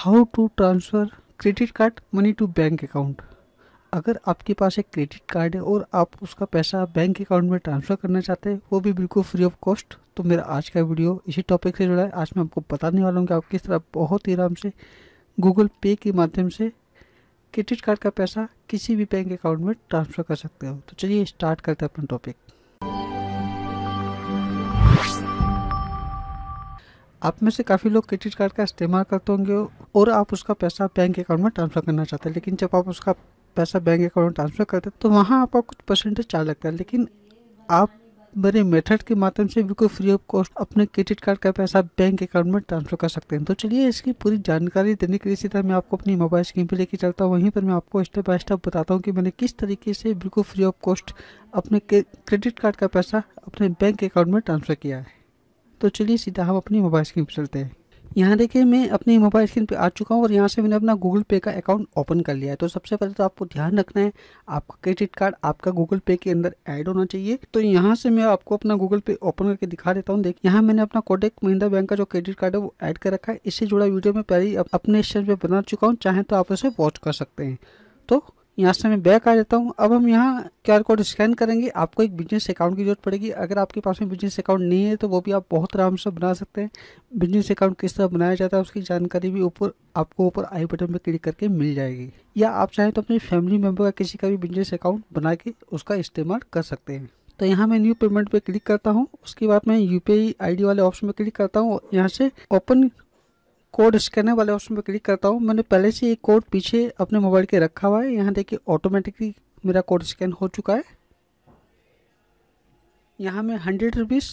how to transfer credit card money to bank account अगर आपके पास एक क्रेडिट कार्ड है और आप उसका पैसा बैंक अकाउंट में ट्रांसफ़र करना चाहते हैं वो भी बिल्कुल फ्री ऑफ कॉस्ट तो मेरा आज का वीडियो इसी टॉपिक से जुड़ा है आज मैं आपको बताने वाला हूँ कि आप किस तरह बहुत ही आराम से गूगल पे के माध्यम से क्रेडिट कार्ड का पैसा किसी भी बैंक अकाउंट में ट्रांसफ़र कर सकते हो तो चलिए स्टार्ट करते हैं अपना टॉपिक आप में से काफ़ी लोग क्रेडिट कार्ड का इस्तेमाल करते होंगे और आप उसका पैसा बैंक अकाउंट में ट्रांसफ़र करना चाहते हैं लेकिन जब आप उसका पैसा बैंक अकाउंट में ट्रांसफ़र करते हैं तो वहाँ आपका कुछ परसेंटेज चार्ज लगता है लेकिन आप मेरे मेथड के माध्यम से बिल्कुल फ्री ऑफ कॉस्ट अपने क्रेडिट कार्ड का पैसा बैंक अकाउंट में ट्रांसफर कर सकते हैं तो चलिए इसकी पूरी जानकारी देने के लिए सीधा मैं आपको अपनी मोबाइल स्क्रीन पर लेकर चलता हूँ वहीं पर मैं आपको स्टेप बाय स्टेप बताता हूँ कि मैंने किस तरीके से बिल्कुल फ्री ऑफ कॉस्ट अपने क्रेडिट कार्ड का पैसा अपने बैंक अकाउंट में ट्रांसफ़र किया है तो चलिए सीधा हम अपनी मोबाइल स्क्रीन पर चलते हैं यहाँ देखिए मैं अपनी मोबाइल स्क्रीन पे आ चुका हूँ और यहाँ से मैंने अपना गूगल पे का अकाउंट ओपन कर लिया है तो सबसे पहले तो आपको ध्यान रखना है आपका क्रेडिट कार्ड आपका गूगल पे के अंदर ऐड होना चाहिए तो यहाँ से मैं आपको अपना गूगल पे ओपन करके दिखा देता हूँ देख यहाँ मैंने अपना कोटेक महिंदा बैंक का जो क्रेडिट कार्ड है वो ऐड कर रखा है इससे जुड़ा वीडियो में पहले अपने स्टेज पर बना चुका हूँ चाहे तो आप उसे वॉच कर सकते हैं तो यहाँ से मैं बैक आ जाता हूँ अब हम यहाँ क्यू आर कोड स्कैन करेंगे आपको एक बिजनेस अकाउंट की ज़रूरत पड़ेगी अगर आपके पास में बिजनेस अकाउंट नहीं है तो वो भी आप बहुत आराम से बना सकते हैं बिजनेस अकाउंट किस तरह बनाया जाता है उसकी जानकारी भी ऊपर आपको ऊपर आई बटन पर क्लिक करके मिल जाएगी या आप चाहें तो अपने फैमिली मेम्बर का किसी का भी बिजनेस अकाउंट बना के उसका इस्तेमाल कर सकते हैं तो यहाँ मैं न्यू पेमेंट पे क्लिक करता हूँ उसके बाद मैं यू पी वाले ऑप्शन में क्लिक करता हूँ यहाँ से ओपन कोड स्कैनर वाले ऑप्शन पर क्लिक करता हूँ मैंने पहले से एक कोड पीछे अपने मोबाइल के रखा हुआ है यहाँ देखिए ऑटोमेटिकली मेरा कोड स्कैन हो चुका है यहाँ मैं हंड्रेड रुपीज़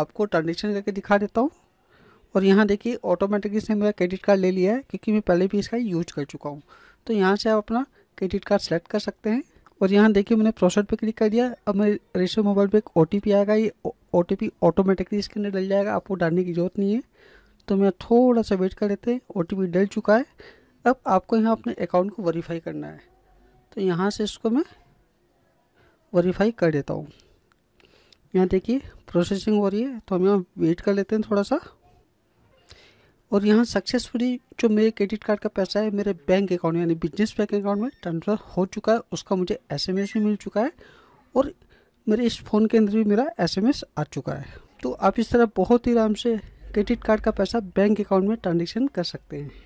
आपको ट्रांजेक्शन करके दिखा देता हूँ और यहाँ देखिए ऑटोमेटिकली इसने मेरा क्रेडिट कार्ड ले लिया है क्योंकि मैं पहले भी इसका यूज कर चुका हूँ तो यहाँ से आप अपना क्रेडिट कार्ड सेलेक्ट कर सकते हैं और यहाँ देखिए मैंने प्रोसेट पे क्लिक कर दिया अब मेरे रेशो मोबाइल पे एक ओ आएगा ये ओ ऑटोमेटिकली इसके अंदर डल जाएगा आपको डालने की जरूरत नहीं है तो मैं थोड़ा सा वेट कर लेते हैं ओ डल चुका है अब आपको यहाँ अपने अकाउंट को वेरीफाई करना है तो यहाँ से इसको मैं वेरीफाई कर देता हूँ यहाँ देखिए प्रोसेसिंग हो रही है तो हम यहाँ वेट कर लेते हैं थोड़ा सा और यहाँ सक्सेसफुली जो मेरे क्रेडिट कार्ड का पैसा है मेरे बैंक अकाउंट यानी बिजनेस बैंक अकाउंट में ट्रांसफ़र हो चुका है उसका मुझे एस भी मिल चुका है और मेरे इस फ़ोन के अंदर भी मेरा एस आ चुका है तो आप इस तरह बहुत ही आराम से क्रेडिट कार्ड का पैसा बैंक अकाउंट में ट्रांजेक्शन कर सकते हैं